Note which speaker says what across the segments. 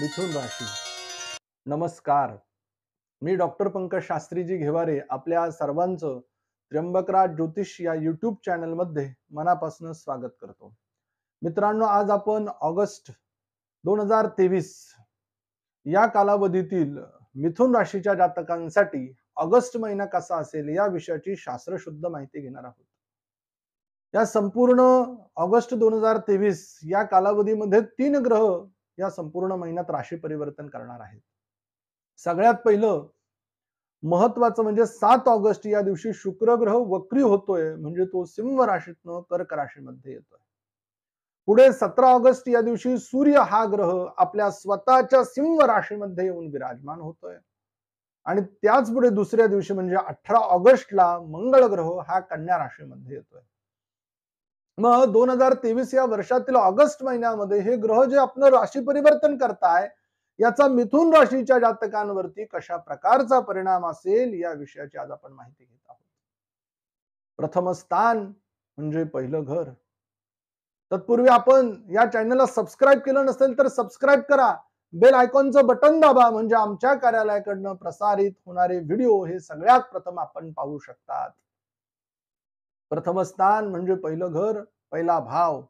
Speaker 1: मिथुन राशी नमस्कार मी डॉक्टर पंकज शास्त्रीजी घेवारे आपल्या सर्वांचं त्र्यंबकराज ज्योतिष या युट्यूब चॅनलमध्ये मनापासून स्वागत करतो मित्रांनो आज आपण ऑगस्ट दोन हजार तेवीस या कालावधीतील मिथुन राशीच्या जातकांसाठी ऑगस्ट महिना कसा असेल या विषयाची शास्त्रशुद्ध माहिती घेणार आहोत या संपूर्ण ऑगस्ट दोन हजार तेवीस या कालावधीमध्ये तीन ग्रह या संपूर्ण महिन्यात राशी परिवर्तन करणार आहेत सगळ्यात पहिलं महत्वाचं म्हणजे सात ऑगस्ट या दिवशी शुक्र ग्रह वक्री होतोय म्हणजे तो सिंह राशीतनं कर्क राशीमध्ये येतोय पुढे सतरा ऑगस्ट या दिवशी सूर्य हा ग्रह आपल्या स्वतःच्या सिंह राशीमध्ये येऊन विराजमान होतोय आणि त्याच पुढे दुसऱ्या दिवशी म्हणजे अठरा ऑगस्टला मंगळ ग्रह हा कन्या राशीमध्ये येतोय मग दोन हजार तेवीस या वर्षातील ऑगस्ट महिन्यामध्ये हे ग्रह जे आपलं राशी परिवर्तन करताय याचा मिथून राशीच्या जातकांवरती कशा प्रकारचा परिणाम असेल या विषयाची आज आपण माहिती घेत आहोत प्रथम स्थान म्हणजे पहिलं घर तत्पूर्वी आपण या चॅनलला सबस्क्राईब केलं नसेल तर सबस्क्राईब करा बेल आयकॉनचं बटन दाबा म्हणजे आमच्या कार्यालयाकडनं प्रसारित होणारे व्हिडिओ हे सगळ्यात प्रथम आपण पाहू शकतात प्रथम स्थान म्हणजे पहिलं घर पहिला भाव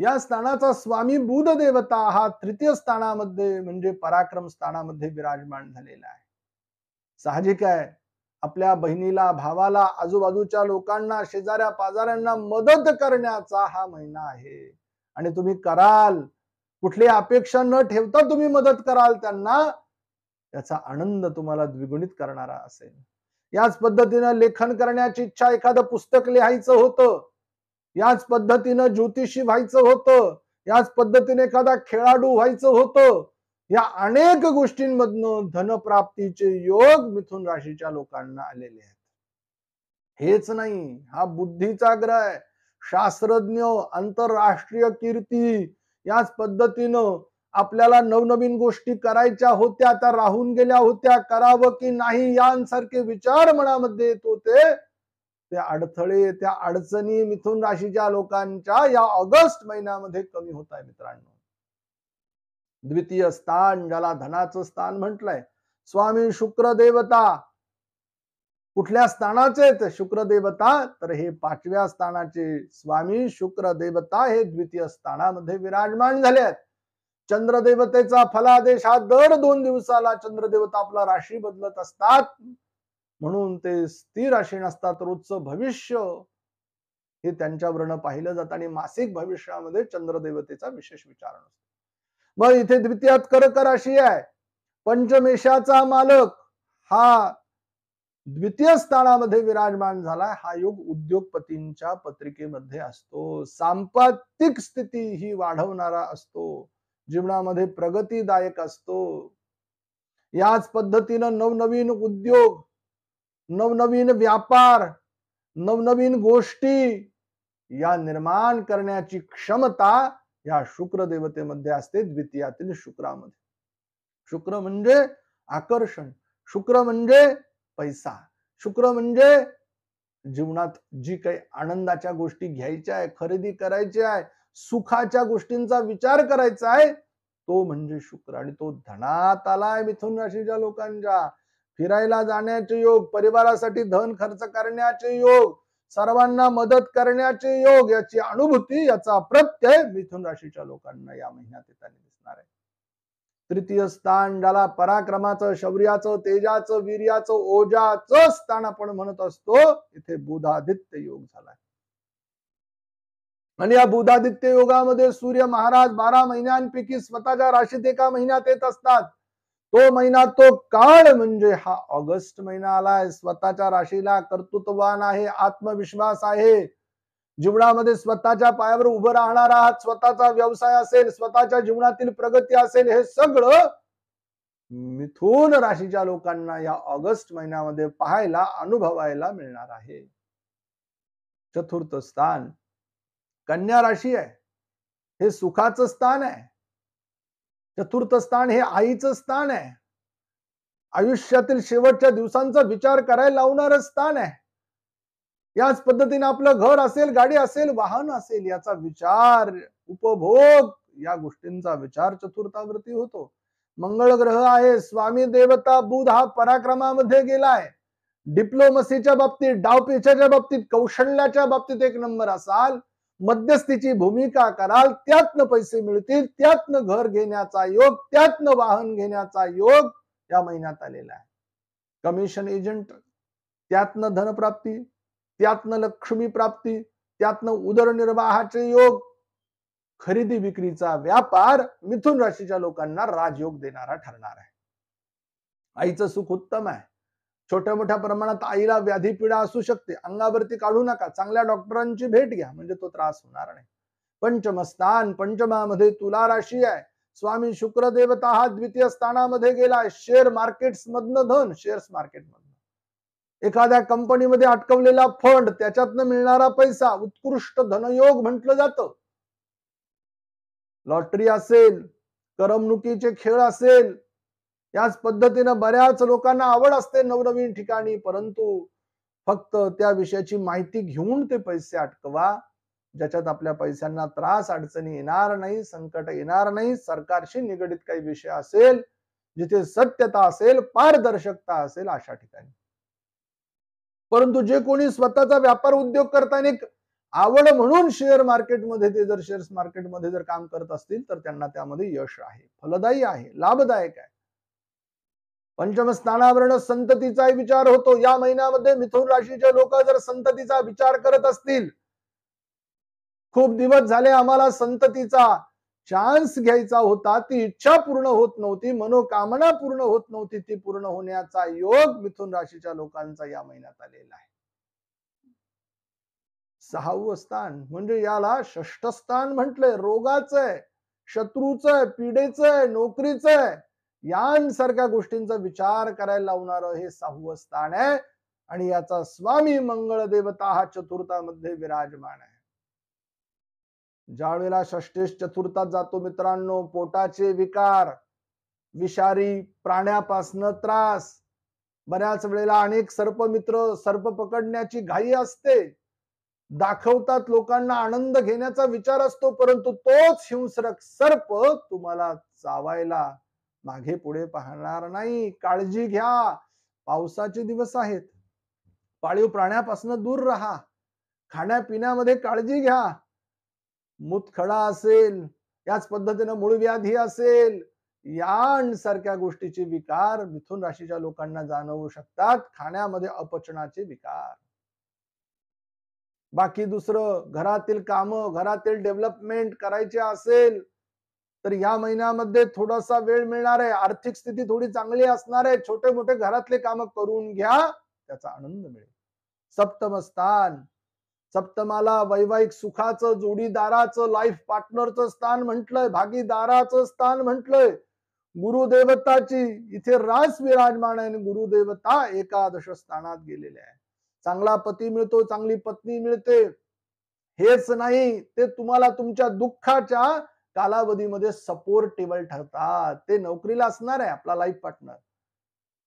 Speaker 1: या स्थानाचा स्वामी बुध देवता हा तृतीय स्थानामध्ये म्हणजे पराक्रम स्थानामध्ये विराजमान झालेला आहे साहजिक आहे आपल्या बहिणीला भावाला आजूबाजूच्या लोकांना शेजाऱ्या पाजाऱ्यांना मदत करण्याचा हा महिना आहे आणि तुम्ही कराल कुठली अपेक्षा न ठेवता तुम्ही मदत कराल त्यांना त्याचा आनंद तुम्हाला द्विगुणित करणारा असेल याच पद्धतीनं लेखन करण्याची इच्छा एखादं पुस्तक लिहायचं होतं याच पद्धतीनं ज्योतिषी व्हायचं होतं याच पद्धतीने एखादा खेळाडू व्हायचं होतं या अनेक गोष्टींमधनं धनप्राप्तीचे योग मिथुन राशीच्या लोकांना आलेले आहेत हेच नाही हा बुद्धीचा ग्रह शास्त्रज्ञ आंतरराष्ट्रीय कीर्ती याच पद्धतीनं आपल्याला नवनवीन गोष्टी करायच्या होत्या त्या राहून गेल्या होत्या करावं की नाही यांसारखे विचार मनामध्ये येत होते ते अडथळे त्या अडचणी मिथुन राशीच्या लोकांच्या या ऑगस्ट महिन्यामध्ये कमी होत आहे मित्रांनो द्वितीय स्थान ज्याला धनाचं स्थान म्हटलंय स्वामी शुक्र देवता कुठल्या स्थानाचे शुक्र शुक्रदेवता तर हे पाचव्या स्थानाचे स्वामी शुक्र देवता हे द्वितीय स्थानामध्ये विराजमान झाले आहेत चंद्रदेवतेचा फलादेश हा दर दोन दिवसाला चंद्रदेवता आपला राशी बदलत असतात म्हणून ते स्थिर राशी नसतात रोजचं भविष्य हे त्यांच्यावरनं पाहिलं जातं आणि मासिक भविष्यामध्ये चंद्रदेवतेचा विशेष विचार नसतो मग इथे द्वितीयात कर्क राशी आहे पंचमेशाचा मालक हा द्वितीय स्थानामध्ये विराजमान झालाय हा योग उद्योगपतींच्या पत्रिकेमध्ये असतो सांपातिक स्थिती ही वाढवणारा असतो जीवनामध्ये प्रगतीदायक असतो याच पद्धतीनं नवनवीन उद्योग नवनवीन व्यापार नवनवीन गोष्टी या निर्माण करण्याची क्षमता या शुक्र देवतेमध्ये असते द्वितीयातील शुक्रामध्ये शुक्र म्हणजे आकर्षण शुक्र म्हणजे पैसा शुक्र म्हणजे जीवनात जी काही आनंदाच्या गोष्टी घ्यायच्या आहे खरेदी करायची आहे सुखाच्या गोष्टींचा विचार करायचा आहे तो म्हणजे शुक्र आणि तो धनात आलाय मिथुन राशीच्या लोकांच्या फिरायला जाण्याचे योग परिवारासाठी धन खर्च करण्याचे योग सर्वांना मदत करण्याचे योग याची अनुभूती याचा प्रत्यय मिथुन राशीच्या लोकांना या महिन्यात येताना दिसणार आहे तृतीय स्थान ज्याला पराक्रमाचं शौर्याचं तेजाचं वीर्याचं ओजाचं स्थान आपण म्हणत असतो इथे बुधादित्य योग झालाय आणि या बुधादित्य योगामध्ये सूर्य महाराज बारा महिन्यांपैकी स्वतःच्या राशीत एका महिन्यात येत असतात तो महिना तो काळ म्हणजे हा ऑगस्ट महिना आलाय स्वतःच्या राशीला कर्तृत्ववान आहे आत्मविश्वास आहे जीवनामध्ये स्वतःच्या पायावर उभं राहणार आहात स्वतःचा व्यवसाय असेल स्वतःच्या जीवनातील प्रगती असेल हे सगळं मिथून राशीच्या लोकांना या ऑगस्ट महिन्यामध्ये पाहायला अनुभवायला मिळणार आहे चतुर्थ स्थान कन्या राशी आहे हे सुखाचं स्थान आहे चतुर्थ स्थान हे आईचं स्थान आहे आयुष्यातील शेवटच्या दिवसांचा विचार करायला लावणार स्थान आहे याच पद्धतीने आपलं घर असेल गाडी असेल वाहन असेल याचा विचार उपभोग या गोष्टींचा विचार चतुर्थावरती होतो मंगळ ग्रह आहे स्वामी देवता बुध हा पराक्रमामध्ये गेलाय डिप्लोमसीच्या बाबतीत डावपेच्या बाबतीत कौशल्याच्या बाबतीत एक नंबर असाल मध्यस्थीची भूमिका कराल त्यातनं पैसे मिळतील त्यातनं घर घेण्याचा योग त्यातनं वाहन घेण्याचा योग या महिन्यात आलेला आहे कमिशन एजंट त्यातनं धनप्राप्ती त्यातनं लक्ष्मी प्राप्ती त्यातनं उदरनिर्वाहाचे योग खरेदी विक्रीचा व्यापार मिथुन राशीच्या लोकांना राजयोग देणारा ठरणार आहे आईचं सुख उत्तम आहे छोट्या मोठ्या प्रमाणात आईला व्याधी पीडा असू शकते अंगावरती काढू नका चांगल्या डॉक्टरांची भेट घ्या म्हणजे तो त्रास होणार नाही पंचमस्थान पंचमामध्ये तुला राशी आहे स्वामी शुक्रदेवता हा द्वितीय स्थानामध्ये गेला शेअर मार्केट मधनं धन शेअर्स मार्केट मधन एखाद्या कंपनीमध्ये अटकवलेला फंड त्याच्यातनं मिळणारा पैसा उत्कृष्ट धनयोग म्हटलं जात लॉटरी असेल करमणुकीचे खेळ असेल त्याच पद्धतीनं बऱ्याच लोकांना आवड असते नवनवीन ठिकाणी परंतु फक्त त्या विषयाची माहिती घेऊन ते पैसे अटकवा ज्याच्यात आपल्या पैशांना त्रास अडचणी येणार नाही संकट येणार नाही सरकारशी निगडित काही विषय असेल जिथे सत्यता असेल पारदर्शकता असेल अशा ठिकाणी परंतु जे कोणी स्वतःचा व्यापार उद्योग करताना आवड म्हणून शेअर मार्केटमध्ये ते जर शेअर्स मार्केटमध्ये जर काम करत असतील तर त्यांना त्यामध्ये यश आहे फलदायी आहे लाभदायक आहे पंचमस्थानावरण संततीचा विचार होतो या महिन्यामध्ये मिथुन राशीचे लोक जर संततीचा विचार करत असतील खूप दिवस झाले आम्हाला संततीचा चान्स घ्यायचा होता ती इच्छा पूर्ण होत नव्हती मनोकामना पूर्ण होत नव्हती ती पूर्ण होण्याचा योग मिथुन राशीच्या लोकांचा या महिन्यात आलेला आहे सहावं स्थान म्हणजे याला स्थान म्हटलंय रोगाचं आहे शत्रूच आहे पिढेच आहे नोकरीचं आहे यांसारख्या गोष्टींचा विचार करायला लावणार हे सहावं स्थान आहे आणि याचा स्वामी मंगळ देवता हा चतुर्थामध्ये विराजमान आहे ज्या वेळेला षष्टेश चतुर्थात जातो मित्रांनो पोटाचे विकार विषारी प्राण्यापासनं त्रास बऱ्याच वेळेला अनेक सर्प मित्र सर्प पकडण्याची घाई असते दाखवतात लोकांना आनंद घेण्याचा विचार असतो परंतु तोच हिंसरक सर्प तुम्हाला चावायला मागे पुढे पाहणार नाही काळजी घ्या पावसाचे दिवस आहेत पाळीव प्राण्यापासून दूर राहा खाण्यापिण्यामध्ये काळजी घ्या मुतखडा असेल याच पद्धतीनं मूळ व्याधी असेल यांसारख्या गोष्टीचे विकार मिथुन राशीच्या लोकांना जाणवू शकतात खाण्यामध्ये अपचनाचे विकार बाकी दुसरं घरातील काम घरातील डेव्हलपमेंट करायचे असेल तर या महिन्यामध्ये थोडासा वेळ मिळणार आहे आर्थिक स्थिती थोडी चांगली असणार आहे छोटे मोठे घरातले काम करून घ्या त्याचा आनंद मिळेल सप्तम स्थान सप्तमाला वैवाहिक सुखाचं जोडीदाराचं लाईफ पार्टनरचं स्थान म्हटलंय भागीदाराचं स्थान म्हटलंय गुरुदेवताची इथे रास विराजमान आहे गुरुदेवता एकादश स्थानात गेलेले आहे चांगला पती मिळतो चांगली पत्नी मिळते हेच नाही ते तुम्हाला तुमच्या दुःखाच्या कालावधीमध्ये सपोर्टेबल ठरतात ते नोकरीला असणार आहे आपला लाईफ पार्टनर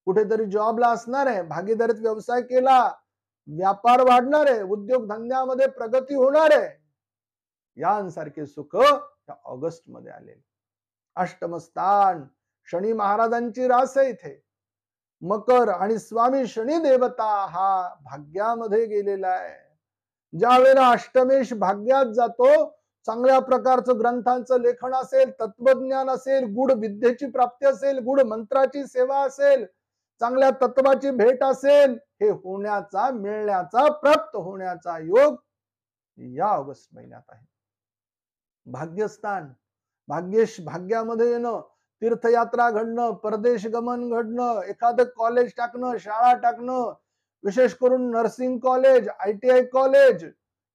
Speaker 1: कुठेतरी जॉबला असणार आहे भागीदारीत व्यवसाय केला व्यापार वाढणार आहे धंद्यामध्ये प्रगती होणार आहे यांसारखे सुख या ऑगस्ट मध्ये आले स्थान शनी महाराजांची रास आहे इथे मकर आणि स्वामी शनी देवता हा भाग्यामध्ये गेलेला आहे ज्या वेळेला अष्टमेश भाग्यात जातो चांगल्या प्रकारचं ग्रंथांचं लेखन असेल तत्वज्ञान असेल गुढ विद्येची प्राप्ती असेल गुढ मंत्राची सेवा असेल चांगल्या तत्वाची भेट असेल हे होण्याचा मिळण्याचा प्राप्त होण्याचा योग या ऑगस्ट महिन्यात आहे भाग्यस्थान भाग्येश भाग्यामध्ये येणं तीर्थयात्रा घडणं परदेश गमन घडणं एखादं कॉलेज टाकणं शाळा टाकणं विशेष करून nursing college I T I college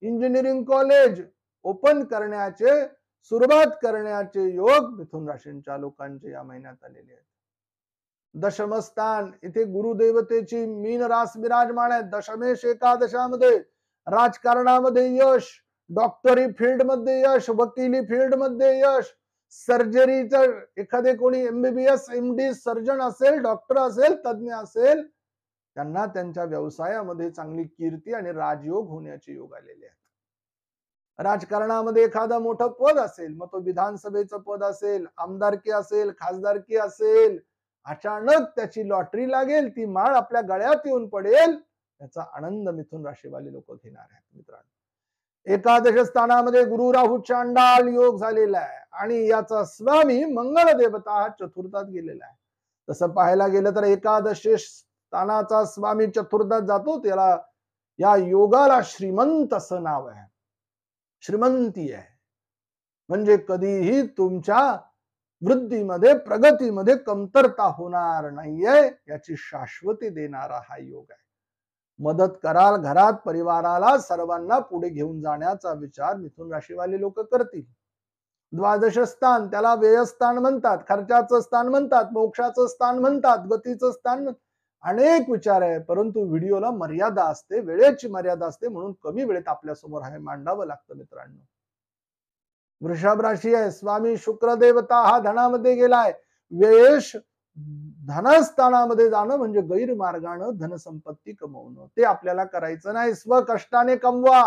Speaker 1: engineering college open करण्याचे सुरुवात करण्याचे योग मिथुन राशींच्या लोकांचे या महिन्यात आलेले आहेत दशमस्थान इथे गुरुदेवतेची मीन रास विराजमान आहे दशमेश एकादशामध्ये राजकारणामध्ये यश डॉक्टरी फील्डमध्ये यश वकिली फील्डमध्ये यश सर्जरीचं एखादे कोणी एमबीबीएस एमडी सर्जन असेल डॉक्टर असेल तज्ज्ञ असेल त्यांना त्यांच्या व्यवसायामध्ये चांगली कीर्ती आणि राजयोग होण्याचे योग आलेले आहेत राजकारणामध्ये एखादं मोठं पद असेल मग तो विधानसभेचं पद असेल आमदारकी असेल खासदारकी असेल अचानक त्याची लॉटरी लागेल ती माळ आपल्या गळ्यात येऊन पडेल त्याचा आनंद मिथून राशीवाले लोक घेणार आहेत मित्रांनो एकादश स्थानामध्ये गुरु राहू चांडाल योग झालेला आहे आणि याचा स्वामी मंगल देवता हा चतुर्थात गेलेला आहे तसं पाहायला गेलं तर एकादश स्थानाचा स्वामी चतुर्थात जातो त्याला या योगाला श्रीमंत असं नाव आहे श्रीमंती आहे म्हणजे कधीही तुमच्या वृद्धीमध्ये प्रगतीमध्ये कमतरता होणार नाहीये याची शाश्वती देणारा हा योग आहे मदत कराल घरात परिवाराला सर्वांना पुढे घेऊन जाण्याचा विचार मिथुन राशीवाले लोक करतील द्वादश स्थान त्याला व्ययस्थान म्हणतात खर्चाचं स्थान म्हणतात मोक्षाचं स्थान म्हणतात गतीचं स्थान म्हणतात अनेक विचार आहे परंतु व्हिडिओला मर्यादा असते वेळेची मर्यादा असते म्हणून कमी वेळेत आपल्या समोर हे मांडावं लागतं मित्रांनो वृषभ राशी आहे स्वामी शुक्रदेवता हा धनामध्ये गेलाय वेश धनस्थानामध्ये जाणं म्हणजे गैरमार्गानं धनसंपत्ती कमवणं ते आपल्याला करायचं नाही स्वकष्टाने कमवा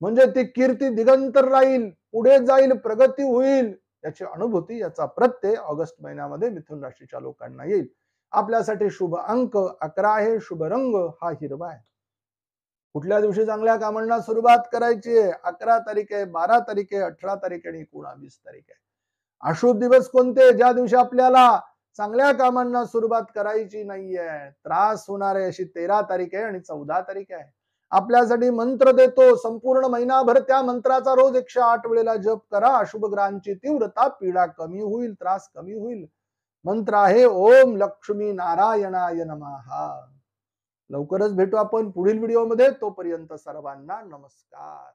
Speaker 1: म्हणजे ती कीर्ती दिगंतर राहील पुढे जाईल प्रगती होईल याची अनुभूती याचा प्रत्यय ऑगस्ट महिन्यामध्ये मिथुन राशीच्या लोकांना येईल आपल्यासाठी शुभ अंक अकरा आहे शुभ रंग हा हिरवा आहे कुठल्या दिवशी चांगल्या कामांना सुरुवात करायची आहे अकरा तारीख आहे बारा तारीख आहे अठरा तारीख आणि एकोणावीस तारीख आहे अशुभ दिवस कोणते ज्या दिवशी आपल्याला चांगल्या कामांना सुरुवात करायची नाहीये त्रास होणार आहे अशी तेरा तारीख आहे आणि चौदा तारीख आहे आपल्यासाठी मंत्र देतो संपूर्ण महिनाभर त्या मंत्राचा रोज एकशे आठ वेळेला जप करा अशुभ ग्रहांची तीव्रता पीडा कमी होईल त्रास कमी होईल मंत्र आहे ओम लक्ष्मी नारायणाय नमहा लवकरच भेटू आपण पुढील व्हिडिओमध्ये तोपर्यंत सर्वांना नमस्कार